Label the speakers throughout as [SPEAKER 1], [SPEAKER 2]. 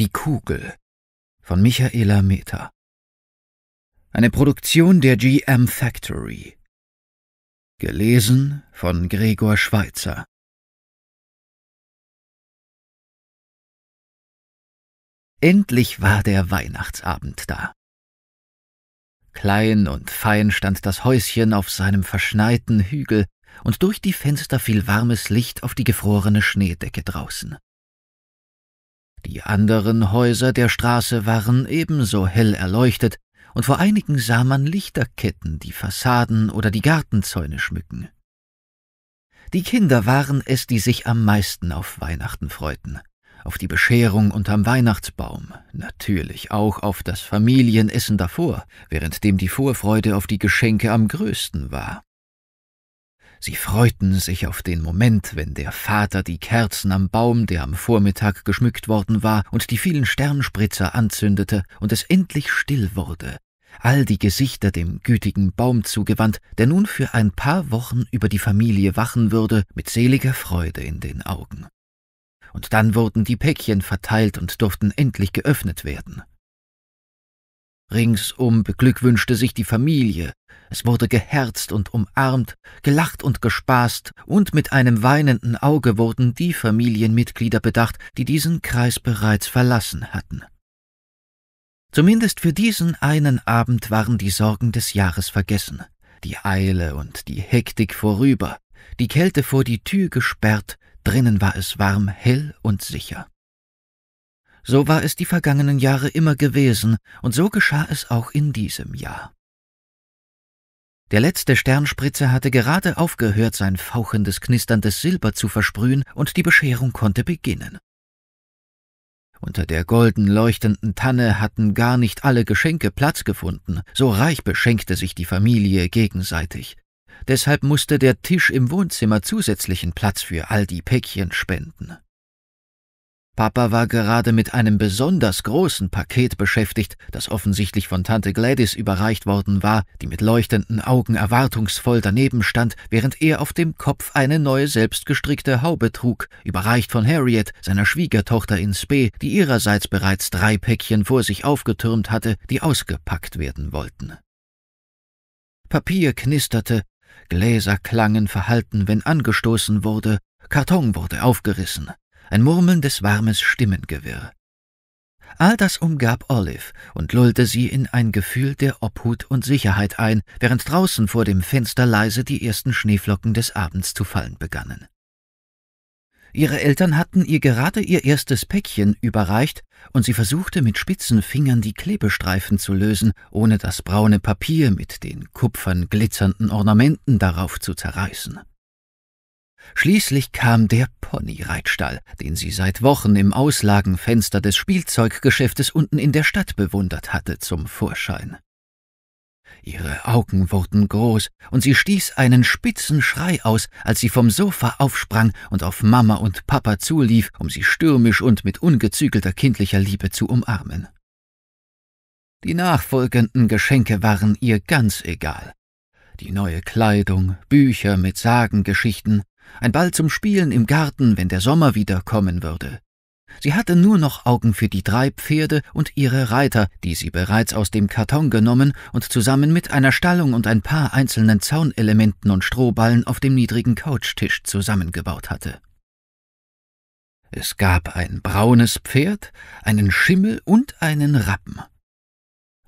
[SPEAKER 1] Die Kugel von Michaela Meta. Eine Produktion der GM Factory. Gelesen von Gregor Schweitzer. Endlich war der Weihnachtsabend da. Klein und fein stand das Häuschen auf seinem verschneiten Hügel, und durch die Fenster fiel warmes Licht auf die gefrorene Schneedecke draußen. Die anderen Häuser der Straße waren ebenso hell erleuchtet, und vor einigen sah man Lichterketten, die Fassaden oder die Gartenzäune schmücken. Die Kinder waren es, die sich am meisten auf Weihnachten freuten, auf die Bescherung unterm Weihnachtsbaum, natürlich auch auf das Familienessen davor, währenddem die Vorfreude auf die Geschenke am größten war. Sie freuten sich auf den Moment, wenn der Vater die Kerzen am Baum, der am Vormittag geschmückt worden war, und die vielen Sternspritzer anzündete und es endlich still wurde, all die Gesichter dem gütigen Baum zugewandt, der nun für ein paar Wochen über die Familie wachen würde, mit seliger Freude in den Augen. Und dann wurden die Päckchen verteilt und durften endlich geöffnet werden. Ringsum beglückwünschte sich die Familie, es wurde geherzt und umarmt, gelacht und gespaßt, und mit einem weinenden Auge wurden die Familienmitglieder bedacht, die diesen Kreis bereits verlassen hatten. Zumindest für diesen einen Abend waren die Sorgen des Jahres vergessen, die Eile und die Hektik vorüber, die Kälte vor die Tür gesperrt, drinnen war es warm, hell und sicher. So war es die vergangenen Jahre immer gewesen, und so geschah es auch in diesem Jahr. Der letzte Sternspritzer hatte gerade aufgehört, sein fauchendes, knisterndes Silber zu versprühen, und die Bescherung konnte beginnen. Unter der golden leuchtenden Tanne hatten gar nicht alle Geschenke Platz gefunden, so reich beschenkte sich die Familie gegenseitig. Deshalb musste der Tisch im Wohnzimmer zusätzlichen Platz für all die Päckchen spenden. Papa war gerade mit einem besonders großen Paket beschäftigt, das offensichtlich von Tante Gladys überreicht worden war, die mit leuchtenden Augen erwartungsvoll daneben stand, während er auf dem Kopf eine neue selbstgestrickte Haube trug, überreicht von Harriet, seiner Schwiegertochter in Spee, die ihrerseits bereits drei Päckchen vor sich aufgetürmt hatte, die ausgepackt werden wollten. Papier knisterte, Gläser klangen verhalten, wenn angestoßen wurde, Karton wurde aufgerissen ein murmelndes, warmes Stimmengewirr. All das umgab Olive und lullte sie in ein Gefühl der Obhut und Sicherheit ein, während draußen vor dem Fenster leise die ersten Schneeflocken des Abends zu fallen begannen. Ihre Eltern hatten ihr gerade ihr erstes Päckchen überreicht, und sie versuchte mit spitzen Fingern die Klebestreifen zu lösen, ohne das braune Papier mit den kupfern glitzernden Ornamenten darauf zu zerreißen. Schließlich kam der Ponyreitstall, den sie seit Wochen im Auslagenfenster des Spielzeuggeschäftes unten in der Stadt bewundert hatte, zum Vorschein. Ihre Augen wurden groß, und sie stieß einen spitzen Schrei aus, als sie vom Sofa aufsprang und auf Mama und Papa zulief, um sie stürmisch und mit ungezügelter kindlicher Liebe zu umarmen. Die nachfolgenden Geschenke waren ihr ganz egal. Die neue Kleidung, Bücher mit Sagengeschichten, ein Ball zum Spielen im Garten, wenn der Sommer wieder kommen würde. Sie hatte nur noch Augen für die drei Pferde und ihre Reiter, die sie bereits aus dem Karton genommen und zusammen mit einer Stallung und ein paar einzelnen Zaunelementen und Strohballen auf dem niedrigen Couchtisch zusammengebaut hatte. Es gab ein braunes Pferd, einen Schimmel und einen Rappen.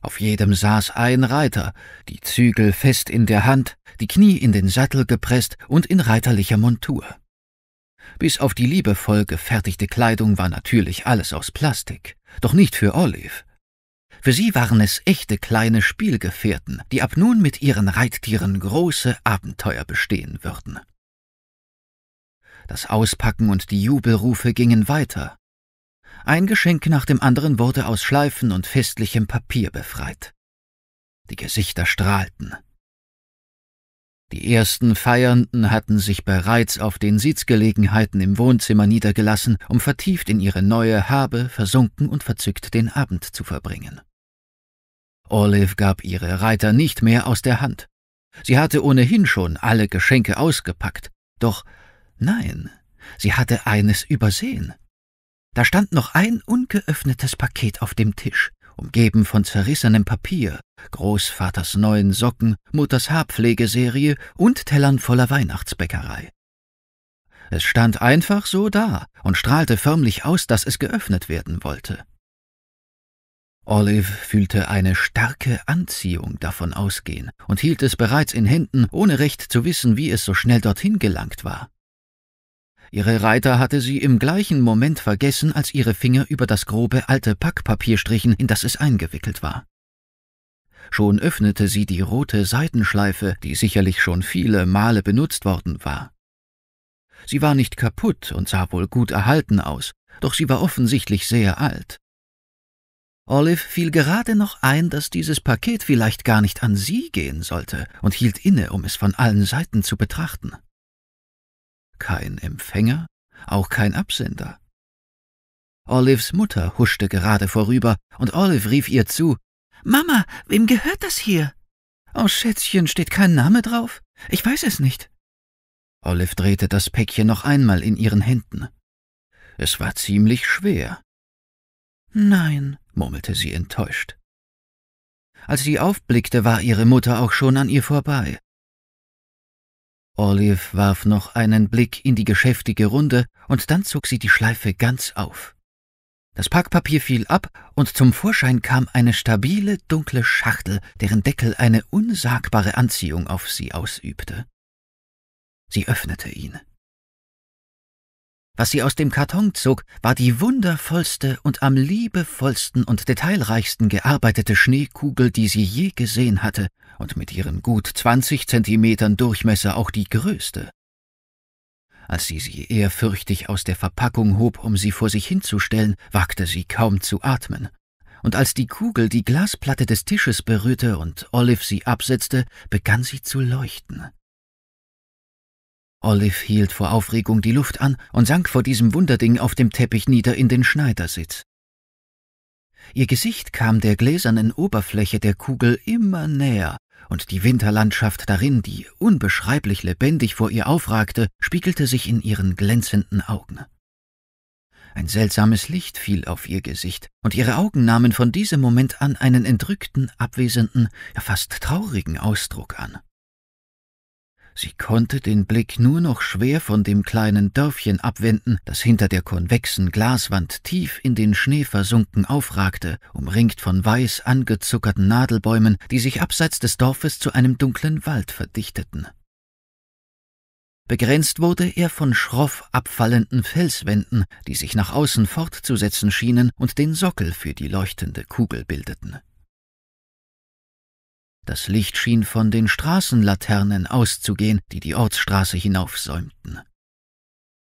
[SPEAKER 1] Auf jedem saß ein Reiter, die Zügel fest in der Hand, die Knie in den Sattel gepresst und in reiterlicher Montur. Bis auf die liebevoll gefertigte Kleidung war natürlich alles aus Plastik, doch nicht für Olive. Für sie waren es echte kleine Spielgefährten, die ab nun mit ihren Reittieren große Abenteuer bestehen würden. Das Auspacken und die Jubelrufe gingen weiter, ein Geschenk nach dem anderen wurde aus Schleifen und festlichem Papier befreit. Die Gesichter strahlten. Die ersten Feiernden hatten sich bereits auf den Sitzgelegenheiten im Wohnzimmer niedergelassen, um vertieft in ihre neue Habe versunken und verzückt den Abend zu verbringen. Olive gab ihre Reiter nicht mehr aus der Hand. Sie hatte ohnehin schon alle Geschenke ausgepackt, doch nein, sie hatte eines übersehen. Da stand noch ein ungeöffnetes Paket auf dem Tisch, umgeben von zerrissenem Papier, Großvaters neuen Socken, Mutters Haarpflegeserie und Tellern voller Weihnachtsbäckerei. Es stand einfach so da und strahlte förmlich aus, dass es geöffnet werden wollte. Olive fühlte eine starke Anziehung davon ausgehen und hielt es bereits in Händen, ohne recht zu wissen, wie es so schnell dorthin gelangt war. Ihre Reiter hatte sie im gleichen Moment vergessen, als ihre Finger über das grobe alte Packpapier strichen, in das es eingewickelt war. Schon öffnete sie die rote Seitenschleife, die sicherlich schon viele Male benutzt worden war. Sie war nicht kaputt und sah wohl gut erhalten aus, doch sie war offensichtlich sehr alt. Olive fiel gerade noch ein, dass dieses Paket vielleicht gar nicht an sie gehen sollte, und hielt inne, um es von allen Seiten zu betrachten kein Empfänger, auch kein Absender. Olives Mutter huschte gerade vorüber, und Olive rief ihr zu Mama, wem gehört das hier? oh, Schätzchen steht kein Name drauf. Ich weiß es nicht. Olive drehte das Päckchen noch einmal in ihren Händen. Es war ziemlich schwer. Nein, murmelte sie enttäuscht. Als sie aufblickte, war ihre Mutter auch schon an ihr vorbei. Olive warf noch einen Blick in die geschäftige Runde und dann zog sie die Schleife ganz auf. Das Packpapier fiel ab und zum Vorschein kam eine stabile, dunkle Schachtel, deren Deckel eine unsagbare Anziehung auf sie ausübte. Sie öffnete ihn. Was sie aus dem Karton zog, war die wundervollste und am liebevollsten und detailreichsten gearbeitete Schneekugel, die sie je gesehen hatte, und mit ihren gut zwanzig Zentimetern Durchmesser auch die größte. Als sie sie ehrfürchtig aus der Verpackung hob, um sie vor sich hinzustellen, wagte sie kaum zu atmen. Und als die Kugel die Glasplatte des Tisches berührte und Olive sie absetzte, begann sie zu leuchten. Olive hielt vor Aufregung die Luft an und sank vor diesem Wunderding auf dem Teppich nieder in den Schneidersitz. Ihr Gesicht kam der gläsernen Oberfläche der Kugel immer näher, und die Winterlandschaft darin, die unbeschreiblich lebendig vor ihr aufragte, spiegelte sich in ihren glänzenden Augen. Ein seltsames Licht fiel auf ihr Gesicht, und ihre Augen nahmen von diesem Moment an einen entrückten, abwesenden, ja fast traurigen Ausdruck an. Sie konnte den Blick nur noch schwer von dem kleinen Dörfchen abwenden, das hinter der konvexen Glaswand tief in den Schnee versunken aufragte, umringt von weiß angezuckerten Nadelbäumen, die sich abseits des Dorfes zu einem dunklen Wald verdichteten. Begrenzt wurde er von schroff abfallenden Felswänden, die sich nach außen fortzusetzen schienen und den Sockel für die leuchtende Kugel bildeten. Das Licht schien von den Straßenlaternen auszugehen, die die Ortsstraße hinaufsäumten.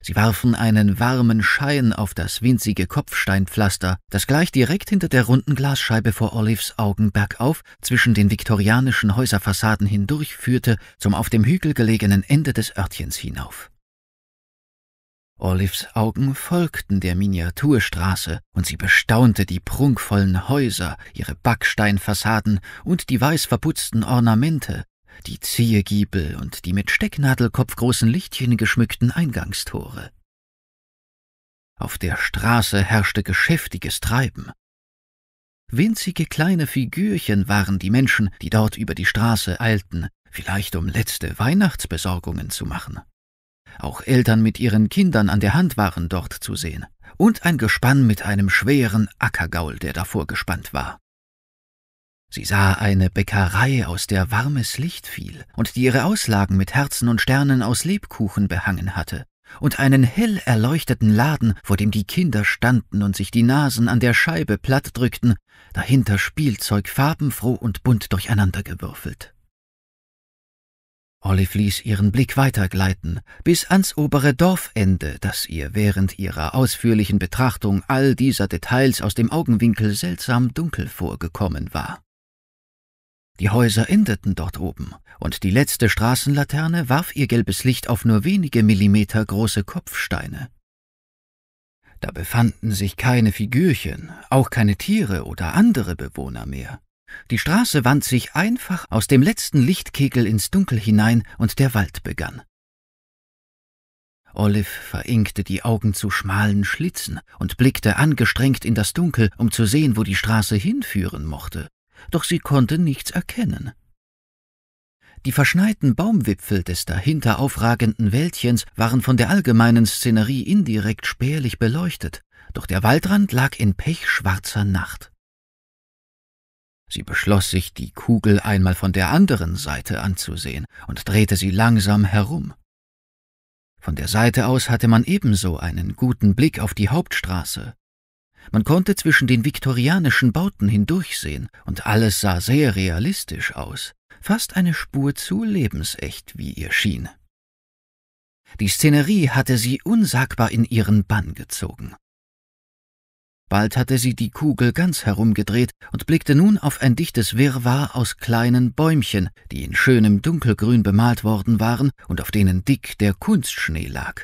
[SPEAKER 1] Sie warfen einen warmen Schein auf das winzige Kopfsteinpflaster, das gleich direkt hinter der runden Glasscheibe vor Olives Augen bergauf zwischen den viktorianischen Häuserfassaden hindurchführte, zum auf dem Hügel gelegenen Ende des Örtchens hinauf. Olives Augen folgten der Miniaturstraße, und sie bestaunte die prunkvollen Häuser, ihre Backsteinfassaden und die weiß verputzten Ornamente, die Ziergiebel und die mit Stecknadelkopfgroßen Lichtchen geschmückten Eingangstore. Auf der Straße herrschte geschäftiges Treiben. Winzige kleine Figürchen waren die Menschen, die dort über die Straße eilten, vielleicht um letzte Weihnachtsbesorgungen zu machen. Auch Eltern mit ihren Kindern an der Hand waren dort zu sehen, und ein Gespann mit einem schweren Ackergaul, der davor gespannt war. Sie sah eine Bäckerei, aus der warmes Licht fiel und die ihre Auslagen mit Herzen und Sternen aus Lebkuchen behangen hatte, und einen hell erleuchteten Laden, vor dem die Kinder standen und sich die Nasen an der Scheibe platt drückten, dahinter Spielzeug farbenfroh und bunt durcheinandergewürfelt. Olive ließ ihren Blick weitergleiten, bis ans obere Dorfende, das ihr während ihrer ausführlichen Betrachtung all dieser Details aus dem Augenwinkel seltsam dunkel vorgekommen war. Die Häuser endeten dort oben, und die letzte Straßenlaterne warf ihr gelbes Licht auf nur wenige Millimeter große Kopfsteine. Da befanden sich keine Figürchen, auch keine Tiere oder andere Bewohner mehr. Die Straße wand sich einfach aus dem letzten Lichtkegel ins Dunkel hinein und der Wald begann. Olive verengte die Augen zu schmalen Schlitzen und blickte angestrengt in das Dunkel, um zu sehen, wo die Straße hinführen mochte, doch sie konnte nichts erkennen. Die verschneiten Baumwipfel des dahinter aufragenden Wäldchens waren von der allgemeinen Szenerie indirekt spärlich beleuchtet, doch der Waldrand lag in pechschwarzer Nacht. Sie beschloss sich, die Kugel einmal von der anderen Seite anzusehen und drehte sie langsam herum. Von der Seite aus hatte man ebenso einen guten Blick auf die Hauptstraße. Man konnte zwischen den viktorianischen Bauten hindurchsehen, und alles sah sehr realistisch aus, fast eine Spur zu lebensecht, wie ihr schien. Die Szenerie hatte sie unsagbar in ihren Bann gezogen. Bald hatte sie die Kugel ganz herumgedreht und blickte nun auf ein dichtes Wirrwarr aus kleinen Bäumchen, die in schönem Dunkelgrün bemalt worden waren und auf denen dick der Kunstschnee lag.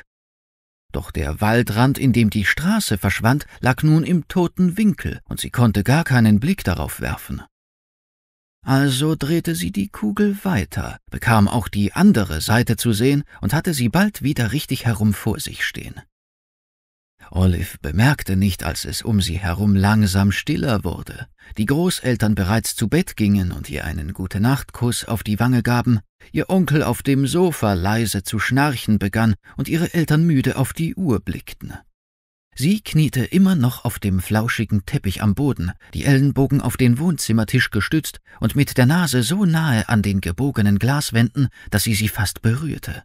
[SPEAKER 1] Doch der Waldrand, in dem die Straße verschwand, lag nun im toten Winkel, und sie konnte gar keinen Blick darauf werfen. Also drehte sie die Kugel weiter, bekam auch die andere Seite zu sehen und hatte sie bald wieder richtig herum vor sich stehen. Olive bemerkte nicht, als es um sie herum langsam stiller wurde, die Großeltern bereits zu Bett gingen und ihr einen Gute-Nacht-Kuss auf die Wange gaben, ihr Onkel auf dem Sofa leise zu schnarchen begann und ihre Eltern müde auf die Uhr blickten. Sie kniete immer noch auf dem flauschigen Teppich am Boden, die Ellenbogen auf den Wohnzimmertisch gestützt und mit der Nase so nahe an den gebogenen Glaswänden, dass sie sie fast berührte.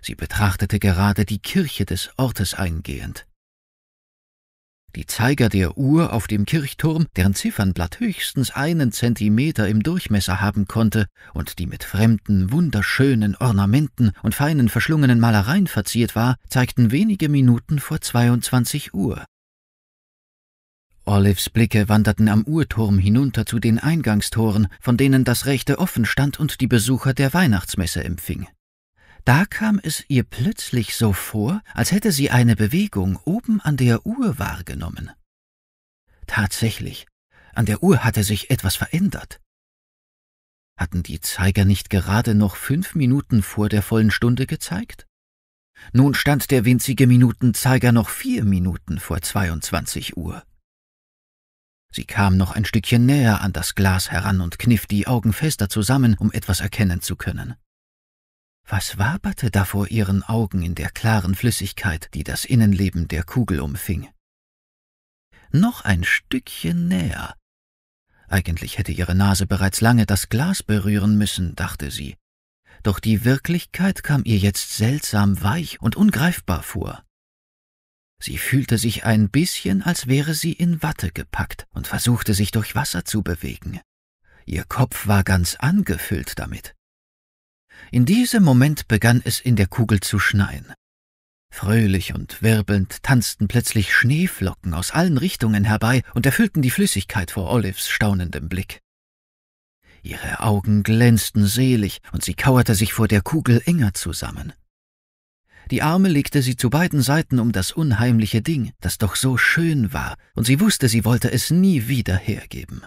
[SPEAKER 1] Sie betrachtete gerade die Kirche des Ortes eingehend. Die Zeiger der Uhr auf dem Kirchturm, deren Ziffernblatt höchstens einen Zentimeter im Durchmesser haben konnte und die mit fremden, wunderschönen Ornamenten und feinen verschlungenen Malereien verziert war, zeigten wenige Minuten vor 22 Uhr. Olives Blicke wanderten am Uhrturm hinunter zu den Eingangstoren, von denen das rechte offen stand und die Besucher der Weihnachtsmesse empfing. Da kam es ihr plötzlich so vor, als hätte sie eine Bewegung oben an der Uhr wahrgenommen. Tatsächlich, an der Uhr hatte sich etwas verändert. Hatten die Zeiger nicht gerade noch fünf Minuten vor der vollen Stunde gezeigt? Nun stand der winzige Minutenzeiger noch vier Minuten vor 22 Uhr. Sie kam noch ein Stückchen näher an das Glas heran und kniff die Augen fester zusammen, um etwas erkennen zu können. Was waberte da vor ihren Augen in der klaren Flüssigkeit, die das Innenleben der Kugel umfing? Noch ein Stückchen näher. Eigentlich hätte ihre Nase bereits lange das Glas berühren müssen, dachte sie. Doch die Wirklichkeit kam ihr jetzt seltsam weich und ungreifbar vor. Sie fühlte sich ein bisschen, als wäre sie in Watte gepackt und versuchte sich durch Wasser zu bewegen. Ihr Kopf war ganz angefüllt damit. In diesem Moment begann es in der Kugel zu schneien. Fröhlich und wirbelnd tanzten plötzlich Schneeflocken aus allen Richtungen herbei und erfüllten die Flüssigkeit vor Olives staunendem Blick. Ihre Augen glänzten selig, und sie kauerte sich vor der Kugel enger zusammen. Die Arme legte sie zu beiden Seiten um das unheimliche Ding, das doch so schön war, und sie wusste, sie wollte es nie wieder hergeben.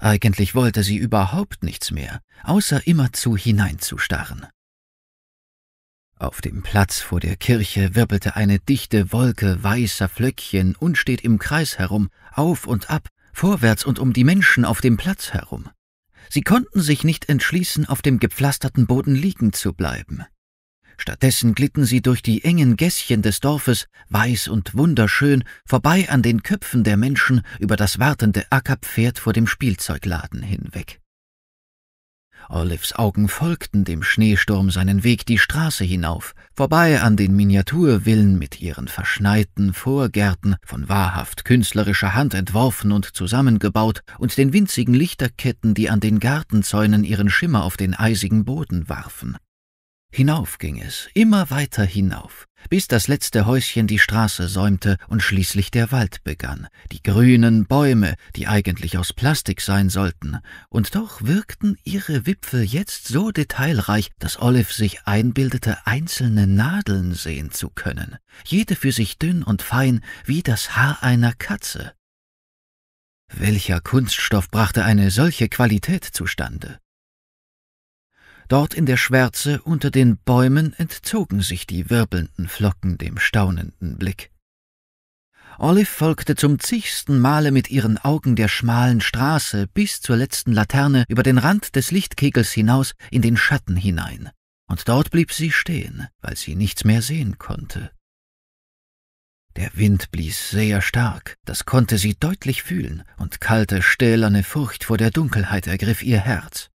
[SPEAKER 1] Eigentlich wollte sie überhaupt nichts mehr, außer immerzu hineinzustarren. Auf dem Platz vor der Kirche wirbelte eine dichte Wolke weißer Flöckchen unstet im Kreis herum, auf und ab, vorwärts und um die Menschen auf dem Platz herum. Sie konnten sich nicht entschließen, auf dem gepflasterten Boden liegen zu bleiben. Stattdessen glitten sie durch die engen Gässchen des Dorfes, weiß und wunderschön, vorbei an den Köpfen der Menschen über das wartende Ackerpferd vor dem Spielzeugladen hinweg. Olives Augen folgten dem Schneesturm seinen Weg die Straße hinauf, vorbei an den Miniaturvillen mit ihren verschneiten Vorgärten, von wahrhaft künstlerischer Hand entworfen und zusammengebaut, und den winzigen Lichterketten, die an den Gartenzäunen ihren Schimmer auf den eisigen Boden warfen. Hinauf ging es, immer weiter hinauf, bis das letzte Häuschen die Straße säumte und schließlich der Wald begann, die grünen Bäume, die eigentlich aus Plastik sein sollten, und doch wirkten ihre Wipfel jetzt so detailreich, dass Olive sich einbildete, einzelne Nadeln sehen zu können, jede für sich dünn und fein wie das Haar einer Katze. Welcher Kunststoff brachte eine solche Qualität zustande? Dort in der Schwärze unter den Bäumen entzogen sich die wirbelnden Flocken dem staunenden Blick. Olive folgte zum zigsten Male mit ihren Augen der schmalen Straße bis zur letzten Laterne über den Rand des Lichtkegels hinaus in den Schatten hinein, und dort blieb sie stehen, weil sie nichts mehr sehen konnte. Der Wind blies sehr stark, das konnte sie deutlich fühlen, und kalte, stählerne Furcht vor der Dunkelheit ergriff ihr Herz.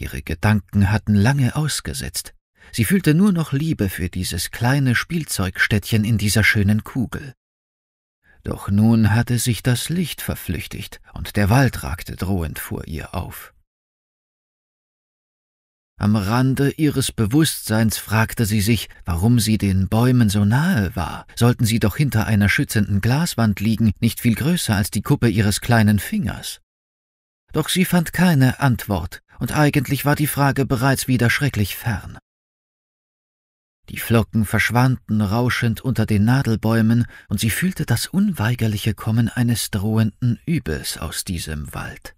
[SPEAKER 1] Ihre Gedanken hatten lange ausgesetzt. Sie fühlte nur noch Liebe für dieses kleine Spielzeugstädtchen in dieser schönen Kugel. Doch nun hatte sich das Licht verflüchtigt und der Wald ragte drohend vor ihr auf. Am Rande ihres Bewusstseins fragte sie sich, warum sie den Bäumen so nahe war. Sollten sie doch hinter einer schützenden Glaswand liegen, nicht viel größer als die Kuppe ihres kleinen Fingers. Doch sie fand keine Antwort und eigentlich war die Frage bereits wieder schrecklich fern. Die Flocken verschwanden rauschend unter den Nadelbäumen, und sie fühlte das unweigerliche Kommen eines drohenden Übels aus diesem Wald.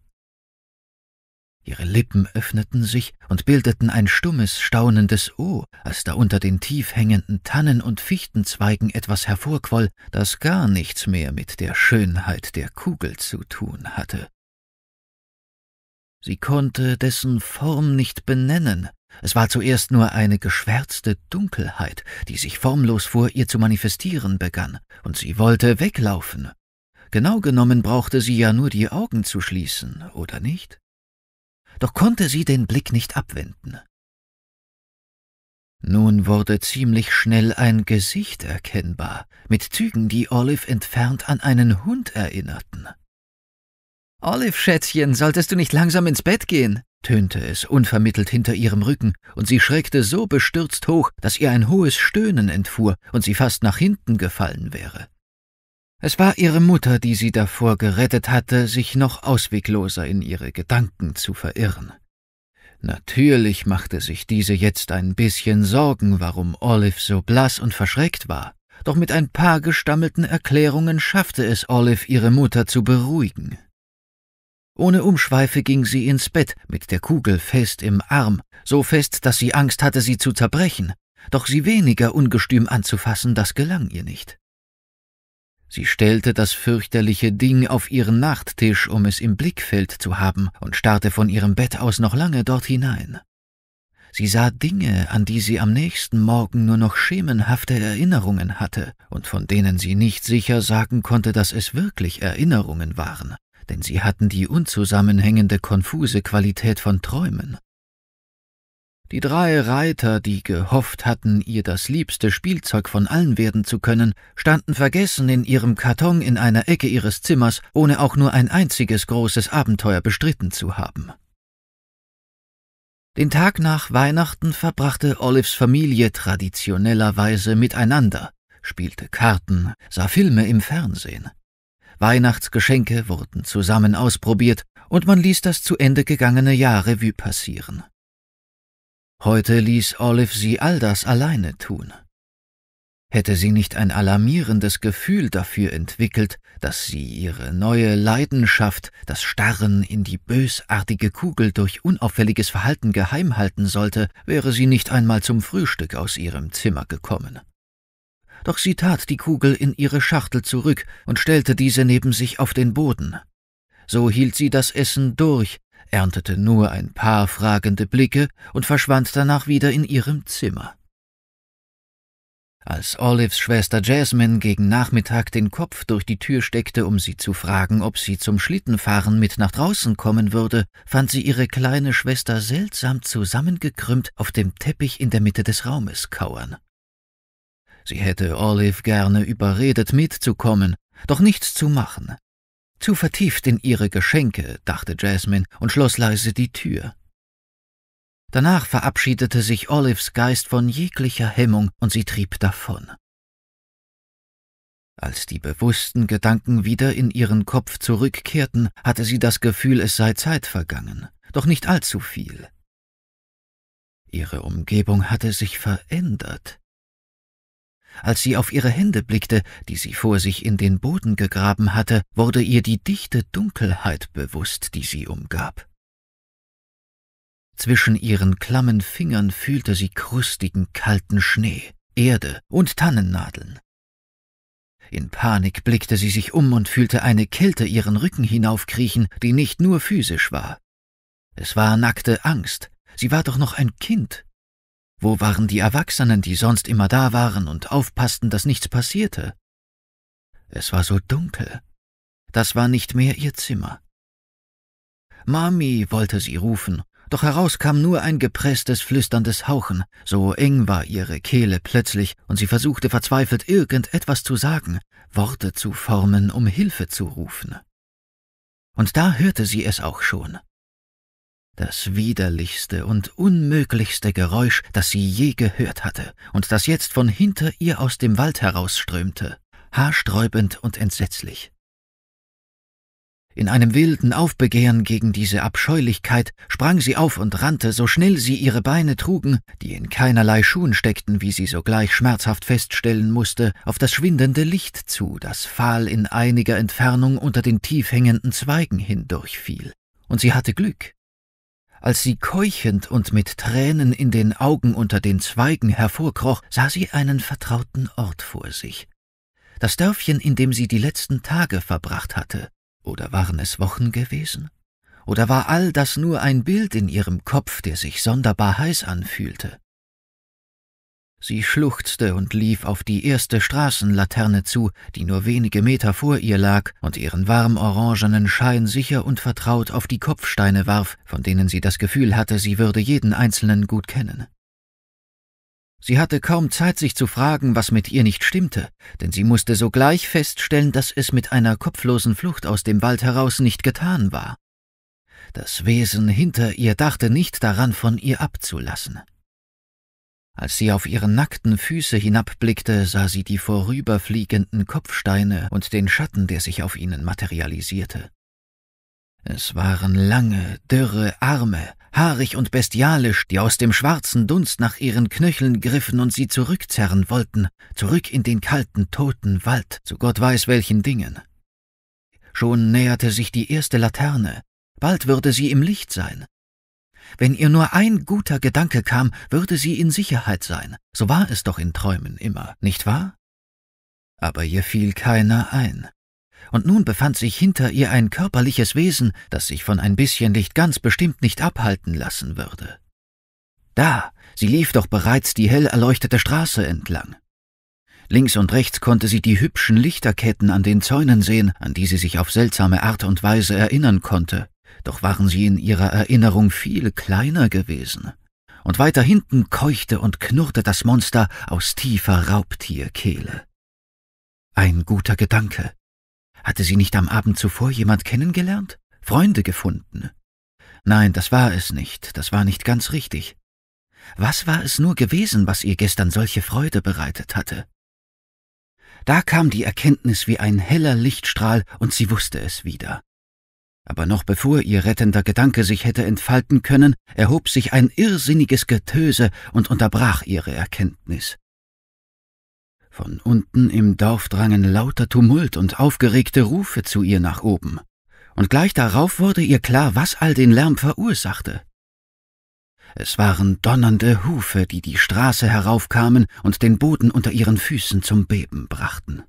[SPEAKER 1] Ihre Lippen öffneten sich und bildeten ein stummes, staunendes O, als da unter den tief hängenden Tannen und Fichtenzweigen etwas hervorquoll, das gar nichts mehr mit der Schönheit der Kugel zu tun hatte. Sie konnte dessen Form nicht benennen. Es war zuerst nur eine geschwärzte Dunkelheit, die sich formlos vor ihr zu manifestieren begann, und sie wollte weglaufen. Genau genommen brauchte sie ja nur die Augen zu schließen, oder nicht? Doch konnte sie den Blick nicht abwenden. Nun wurde ziemlich schnell ein Gesicht erkennbar, mit Zügen, die Olive entfernt an einen Hund erinnerten. Olive, Schätzchen, solltest du nicht langsam ins Bett gehen? tönte es unvermittelt hinter ihrem Rücken, und sie schreckte so bestürzt hoch, dass ihr ein hohes Stöhnen entfuhr und sie fast nach hinten gefallen wäre. Es war ihre Mutter, die sie davor gerettet hatte, sich noch auswegloser in ihre Gedanken zu verirren. Natürlich machte sich diese jetzt ein bisschen Sorgen, warum Olive so blass und verschreckt war, doch mit ein paar gestammelten Erklärungen schaffte es Olive, ihre Mutter zu beruhigen. Ohne Umschweife ging sie ins Bett mit der Kugel fest im Arm, so fest, dass sie Angst hatte, sie zu zerbrechen, doch sie weniger ungestüm anzufassen, das gelang ihr nicht. Sie stellte das fürchterliche Ding auf ihren Nachttisch, um es im Blickfeld zu haben, und starrte von ihrem Bett aus noch lange dort hinein. Sie sah Dinge, an die sie am nächsten Morgen nur noch schemenhafte Erinnerungen hatte und von denen sie nicht sicher sagen konnte, dass es wirklich Erinnerungen waren denn sie hatten die unzusammenhängende, konfuse Qualität von Träumen. Die drei Reiter, die gehofft hatten, ihr das liebste Spielzeug von allen werden zu können, standen vergessen in ihrem Karton in einer Ecke ihres Zimmers, ohne auch nur ein einziges großes Abenteuer bestritten zu haben. Den Tag nach Weihnachten verbrachte Olives Familie traditionellerweise miteinander, spielte Karten, sah Filme im Fernsehen. Weihnachtsgeschenke wurden zusammen ausprobiert und man ließ das zu Ende gegangene Jahr Revue passieren. Heute ließ Olive sie all das alleine tun. Hätte sie nicht ein alarmierendes Gefühl dafür entwickelt, dass sie ihre neue Leidenschaft, das Starren in die bösartige Kugel durch unauffälliges Verhalten geheim halten sollte, wäre sie nicht einmal zum Frühstück aus ihrem Zimmer gekommen doch sie tat die Kugel in ihre Schachtel zurück und stellte diese neben sich auf den Boden. So hielt sie das Essen durch, erntete nur ein paar fragende Blicke und verschwand danach wieder in ihrem Zimmer. Als Olives Schwester Jasmine gegen Nachmittag den Kopf durch die Tür steckte, um sie zu fragen, ob sie zum Schlittenfahren mit nach draußen kommen würde, fand sie ihre kleine Schwester seltsam zusammengekrümmt auf dem Teppich in der Mitte des Raumes kauern. Sie hätte Olive gerne überredet, mitzukommen, doch nichts zu machen. Zu vertieft in ihre Geschenke, dachte Jasmine und schloss leise die Tür. Danach verabschiedete sich Olives Geist von jeglicher Hemmung und sie trieb davon. Als die bewussten Gedanken wieder in ihren Kopf zurückkehrten, hatte sie das Gefühl, es sei Zeit vergangen, doch nicht allzu viel. Ihre Umgebung hatte sich verändert. Als sie auf ihre Hände blickte, die sie vor sich in den Boden gegraben hatte, wurde ihr die dichte Dunkelheit bewusst, die sie umgab. Zwischen ihren klammen Fingern fühlte sie krustigen, kalten Schnee, Erde und Tannennadeln. In Panik blickte sie sich um und fühlte eine Kälte ihren Rücken hinaufkriechen, die nicht nur physisch war. Es war nackte Angst, sie war doch noch ein Kind, wo waren die Erwachsenen, die sonst immer da waren und aufpassten, dass nichts passierte? Es war so dunkel. Das war nicht mehr ihr Zimmer. Mami wollte sie rufen, doch heraus kam nur ein gepresstes, flüsterndes Hauchen, so eng war ihre Kehle plötzlich, und sie versuchte verzweifelt irgendetwas zu sagen, Worte zu formen, um Hilfe zu rufen. Und da hörte sie es auch schon, das widerlichste und unmöglichste Geräusch, das sie je gehört hatte und das jetzt von hinter ihr aus dem Wald herausströmte, haarsträubend und entsetzlich. In einem wilden Aufbegehren gegen diese Abscheulichkeit sprang sie auf und rannte, so schnell sie ihre Beine trugen, die in keinerlei Schuhen steckten, wie sie sogleich schmerzhaft feststellen musste, auf das schwindende Licht zu, das fahl in einiger Entfernung unter den tief hängenden Zweigen hindurchfiel. Und sie hatte Glück, als sie keuchend und mit Tränen in den Augen unter den Zweigen hervorkroch, sah sie einen vertrauten Ort vor sich. Das Dörfchen, in dem sie die letzten Tage verbracht hatte, oder waren es Wochen gewesen? Oder war all das nur ein Bild in ihrem Kopf, der sich sonderbar heiß anfühlte? Sie schluchzte und lief auf die erste Straßenlaterne zu, die nur wenige Meter vor ihr lag und ihren warm orangenen Schein sicher und vertraut auf die Kopfsteine warf, von denen sie das Gefühl hatte, sie würde jeden einzelnen gut kennen. Sie hatte kaum Zeit, sich zu fragen, was mit ihr nicht stimmte, denn sie musste sogleich feststellen, dass es mit einer kopflosen Flucht aus dem Wald heraus nicht getan war. Das Wesen hinter ihr dachte nicht daran, von ihr abzulassen. Als sie auf ihre nackten Füße hinabblickte, sah sie die vorüberfliegenden Kopfsteine und den Schatten, der sich auf ihnen materialisierte. Es waren lange, dürre Arme, haarig und bestialisch, die aus dem schwarzen Dunst nach ihren Knöcheln griffen und sie zurückzerren wollten, zurück in den kalten, toten Wald, zu Gott weiß welchen Dingen. Schon näherte sich die erste Laterne, bald würde sie im Licht sein, wenn ihr nur ein guter Gedanke kam, würde sie in Sicherheit sein. So war es doch in Träumen immer, nicht wahr? Aber ihr fiel keiner ein. Und nun befand sich hinter ihr ein körperliches Wesen, das sich von ein bisschen Licht ganz bestimmt nicht abhalten lassen würde. Da, sie lief doch bereits die hell erleuchtete Straße entlang. Links und rechts konnte sie die hübschen Lichterketten an den Zäunen sehen, an die sie sich auf seltsame Art und Weise erinnern konnte doch waren sie in ihrer Erinnerung viel kleiner gewesen. Und weiter hinten keuchte und knurrte das Monster aus tiefer Raubtierkehle. Ein guter Gedanke. Hatte sie nicht am Abend zuvor jemand kennengelernt? Freunde gefunden? Nein, das war es nicht, das war nicht ganz richtig. Was war es nur gewesen, was ihr gestern solche Freude bereitet hatte? Da kam die Erkenntnis wie ein heller Lichtstrahl, und sie wusste es wieder. Aber noch bevor ihr rettender Gedanke sich hätte entfalten können, erhob sich ein irrsinniges Getöse und unterbrach ihre Erkenntnis. Von unten im Dorf drangen lauter Tumult und aufgeregte Rufe zu ihr nach oben, und gleich darauf wurde ihr klar, was all den Lärm verursachte. Es waren donnernde Hufe, die die Straße heraufkamen und den Boden unter ihren Füßen zum Beben brachten.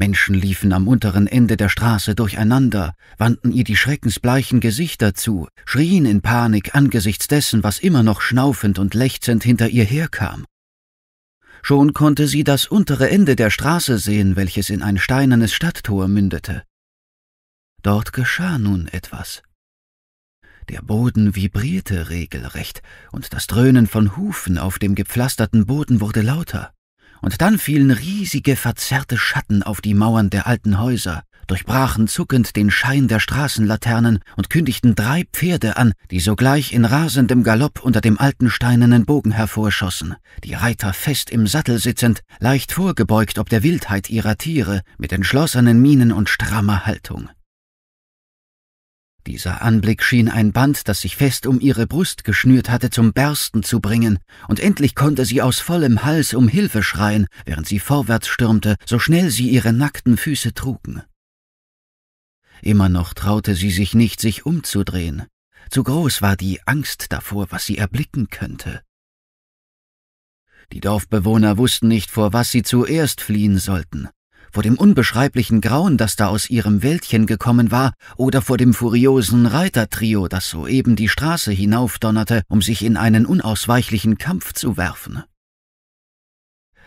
[SPEAKER 1] Menschen liefen am unteren Ende der Straße durcheinander, wandten ihr die schreckensbleichen Gesichter zu, schrien in Panik angesichts dessen, was immer noch schnaufend und lechzend hinter ihr herkam. Schon konnte sie das untere Ende der Straße sehen, welches in ein steinernes Stadttor mündete. Dort geschah nun etwas. Der Boden vibrierte regelrecht, und das Dröhnen von Hufen auf dem gepflasterten Boden wurde lauter und dann fielen riesige, verzerrte Schatten auf die Mauern der alten Häuser, durchbrachen zuckend den Schein der Straßenlaternen und kündigten drei Pferde an, die sogleich in rasendem Galopp unter dem alten steinernen Bogen hervorschossen, die Reiter fest im Sattel sitzend, leicht vorgebeugt ob der Wildheit ihrer Tiere, mit entschlossenen Mienen und strammer Haltung. Dieser Anblick schien ein Band, das sich fest um ihre Brust geschnürt hatte, zum Bersten zu bringen, und endlich konnte sie aus vollem Hals um Hilfe schreien, während sie vorwärts stürmte, so schnell sie ihre nackten Füße trugen. Immer noch traute sie sich nicht, sich umzudrehen. Zu groß war die Angst davor, was sie erblicken könnte. Die Dorfbewohner wussten nicht, vor was sie zuerst fliehen sollten, vor dem unbeschreiblichen Grauen, das da aus ihrem Wäldchen gekommen war, oder vor dem furiosen Reitertrio, das soeben die Straße hinaufdonnerte, um sich in einen unausweichlichen Kampf zu werfen.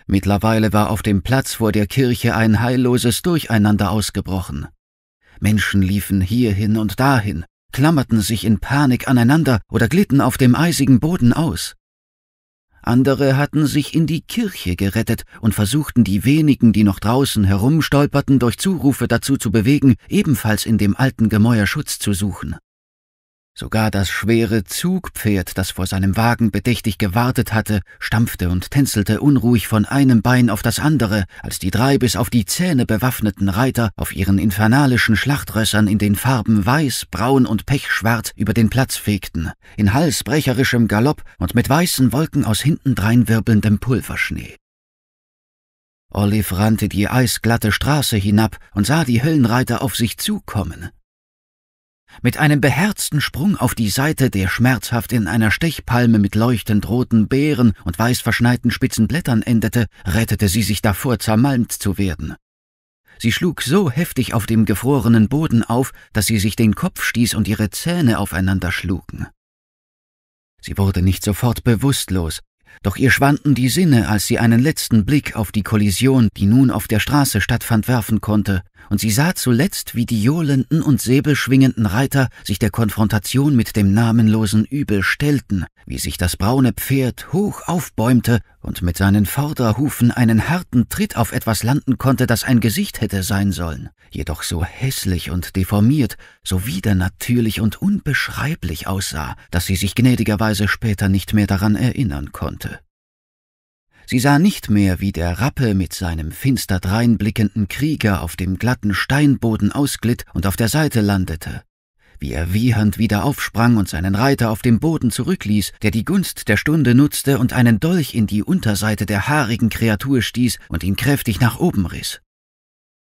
[SPEAKER 1] Mittlerweile war auf dem Platz vor der Kirche ein heilloses Durcheinander ausgebrochen. Menschen liefen hierhin und dahin, klammerten sich in Panik aneinander oder glitten auf dem eisigen Boden aus andere hatten sich in die Kirche gerettet und versuchten die wenigen, die noch draußen herumstolperten, durch Zurufe dazu zu bewegen, ebenfalls in dem alten Gemäuer Schutz zu suchen. Sogar das schwere Zugpferd, das vor seinem Wagen bedächtig gewartet hatte, stampfte und tänzelte unruhig von einem Bein auf das andere, als die drei bis auf die Zähne bewaffneten Reiter auf ihren infernalischen Schlachtrössern in den Farben weiß, braun und pechschwarz über den Platz fegten, in halsbrecherischem Galopp und mit weißen Wolken aus hintendrein wirbelndem Pulverschnee. Olive rannte die eisglatte Straße hinab und sah die Höllenreiter auf sich zukommen. Mit einem beherzten Sprung auf die Seite, der schmerzhaft in einer Stechpalme mit leuchtend roten Beeren und weiß verschneiten spitzen Blättern endete, rettete sie sich davor, zermalmt zu werden. Sie schlug so heftig auf dem gefrorenen Boden auf, dass sie sich den Kopf stieß und ihre Zähne aufeinander schlugen. Sie wurde nicht sofort bewusstlos, doch ihr schwanden die Sinne, als sie einen letzten Blick auf die Kollision, die nun auf der Straße stattfand, werfen konnte, und sie sah zuletzt, wie die johlenden und säbelschwingenden Reiter sich der Konfrontation mit dem namenlosen Übel stellten, wie sich das braune Pferd hoch aufbäumte und mit seinen Vorderhufen einen harten Tritt auf etwas landen konnte, das ein Gesicht hätte sein sollen, jedoch so hässlich und deformiert, so widernatürlich und unbeschreiblich aussah, dass sie sich gnädigerweise später nicht mehr daran erinnern konnte. Sie sah nicht mehr, wie der Rappe mit seinem finster dreinblickenden Krieger auf dem glatten Steinboden ausglitt und auf der Seite landete, wie er wiehernd wieder aufsprang und seinen Reiter auf dem Boden zurückließ, der die Gunst der Stunde nutzte und einen Dolch in die Unterseite der haarigen Kreatur stieß und ihn kräftig nach oben riss.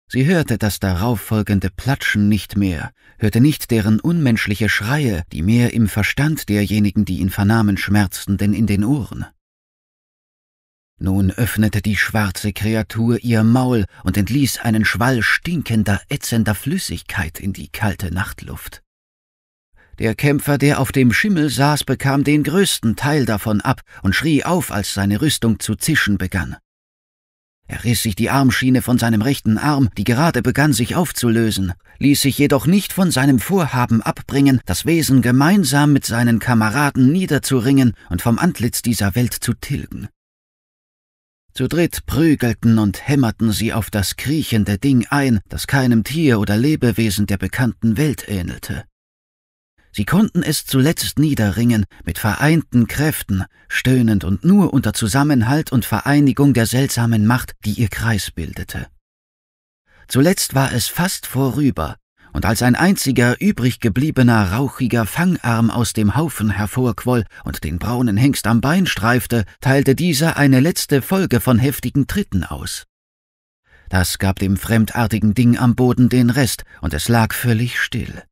[SPEAKER 1] Sie hörte das darauffolgende Platschen nicht mehr, hörte nicht deren unmenschliche Schreie, die mehr im Verstand derjenigen, die ihn vernahmen, schmerzten, denn in den Ohren. Nun öffnete die schwarze Kreatur ihr Maul und entließ einen Schwall stinkender, ätzender Flüssigkeit in die kalte Nachtluft. Der Kämpfer, der auf dem Schimmel saß, bekam den größten Teil davon ab und schrie auf, als seine Rüstung zu zischen begann. Er riss sich die Armschiene von seinem rechten Arm, die gerade begann sich aufzulösen, ließ sich jedoch nicht von seinem Vorhaben abbringen, das Wesen gemeinsam mit seinen Kameraden niederzuringen und vom Antlitz dieser Welt zu tilgen. Zu dritt prügelten und hämmerten sie auf das kriechende Ding ein, das keinem Tier oder Lebewesen der bekannten Welt ähnelte. Sie konnten es zuletzt niederringen, mit vereinten Kräften, stöhnend und nur unter Zusammenhalt und Vereinigung der seltsamen Macht, die ihr Kreis bildete. Zuletzt war es fast vorüber, und als ein einziger übrig gebliebener rauchiger Fangarm aus dem Haufen hervorquoll und den braunen Hengst am Bein streifte, teilte dieser eine letzte Folge von heftigen Tritten aus. Das gab dem fremdartigen Ding am Boden den Rest, und es lag völlig still.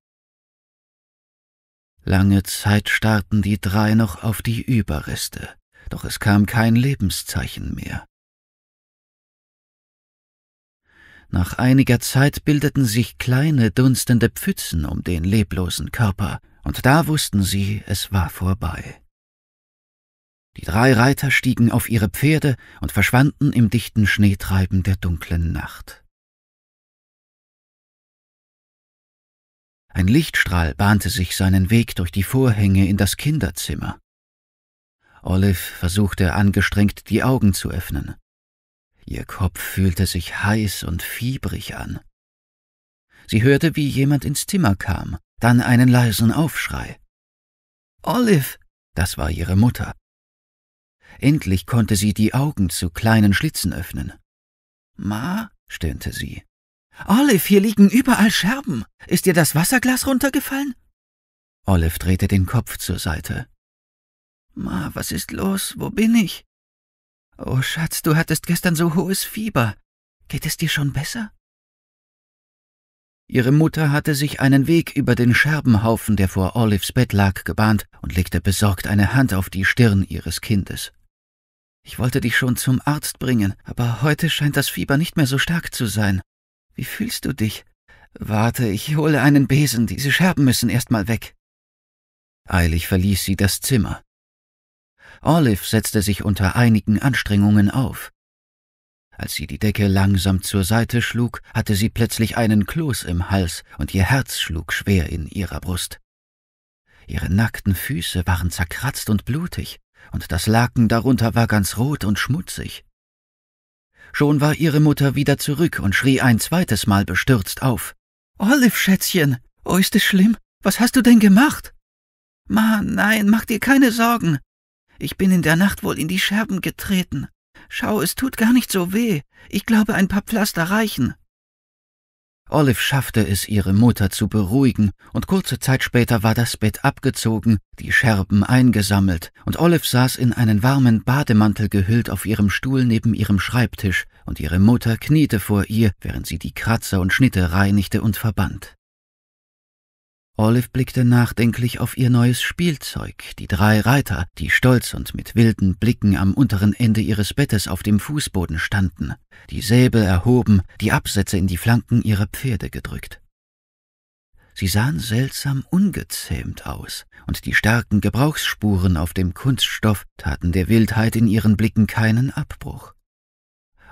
[SPEAKER 1] Lange Zeit starrten die drei noch auf die Überreste, doch es kam kein Lebenszeichen mehr. Nach einiger Zeit bildeten sich kleine, dunstende Pfützen um den leblosen Körper, und da wussten sie, es war vorbei. Die drei Reiter stiegen auf ihre Pferde und verschwanden im dichten Schneetreiben der dunklen Nacht. Ein Lichtstrahl bahnte sich seinen Weg durch die Vorhänge in das Kinderzimmer. Olive versuchte angestrengt die Augen zu öffnen. Ihr Kopf fühlte sich heiß und fiebrig an. Sie hörte, wie jemand ins Zimmer kam, dann einen leisen Aufschrei. Olive! Das war ihre Mutter. Endlich konnte sie die Augen zu kleinen Schlitzen öffnen. Ma, stöhnte sie. Olive, hier liegen überall Scherben. Ist dir das Wasserglas runtergefallen? Olive drehte den Kopf zur Seite. Ma, was ist los? Wo bin ich? Oh Schatz, du hattest gestern so hohes Fieber. Geht es dir schon besser? Ihre Mutter hatte sich einen Weg über den Scherbenhaufen, der vor Olives Bett lag, gebahnt und legte besorgt eine Hand auf die Stirn ihres Kindes. Ich wollte dich schon zum Arzt bringen, aber heute scheint das Fieber nicht mehr so stark zu sein. Wie fühlst du dich? Warte, ich hole einen Besen, diese Scherben müssen erst mal weg. Eilig verließ sie das Zimmer. Olive setzte sich unter einigen Anstrengungen auf. Als sie die Decke langsam zur Seite schlug, hatte sie plötzlich einen Kloß im Hals und ihr Herz schlug schwer in ihrer Brust. Ihre nackten Füße waren zerkratzt und blutig, und das Laken darunter war ganz rot und schmutzig. Schon war ihre Mutter wieder zurück und schrie ein zweites Mal bestürzt auf. Olive, Schätzchen, oh, ist es schlimm? Was hast du denn gemacht? Ma, nein, mach dir keine Sorgen, ich bin in der Nacht wohl in die Scherben getreten. Schau, es tut gar nicht so weh. Ich glaube, ein paar Pflaster reichen. Olive schaffte es, ihre Mutter zu beruhigen, und kurze Zeit später war das Bett abgezogen, die Scherben eingesammelt, und Olive saß in einen warmen Bademantel gehüllt auf ihrem Stuhl neben ihrem Schreibtisch, und ihre Mutter kniete vor ihr, während sie die Kratzer und Schnitte reinigte und verband. Olive blickte nachdenklich auf ihr neues Spielzeug, die drei Reiter, die stolz und mit wilden Blicken am unteren Ende ihres Bettes auf dem Fußboden standen, die Säbel erhoben, die Absätze in die Flanken ihrer Pferde gedrückt. Sie sahen seltsam ungezähmt aus, und die starken Gebrauchsspuren auf dem Kunststoff taten der Wildheit in ihren Blicken keinen Abbruch.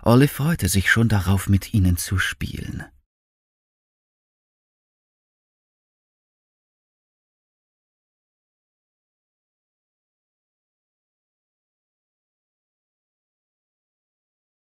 [SPEAKER 1] Olive freute sich schon darauf, mit ihnen zu spielen.